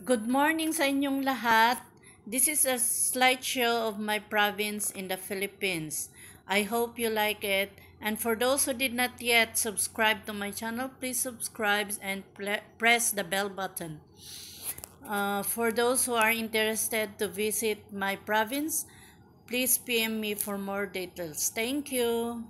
Good morning sa inyong lahat. This is a slideshow of my province in the Philippines. I hope you like it. And for those who did not yet subscribe to my channel, please subscribe and press the bell button. Uh, for those who are interested to visit my province, please PM me for more details. Thank you.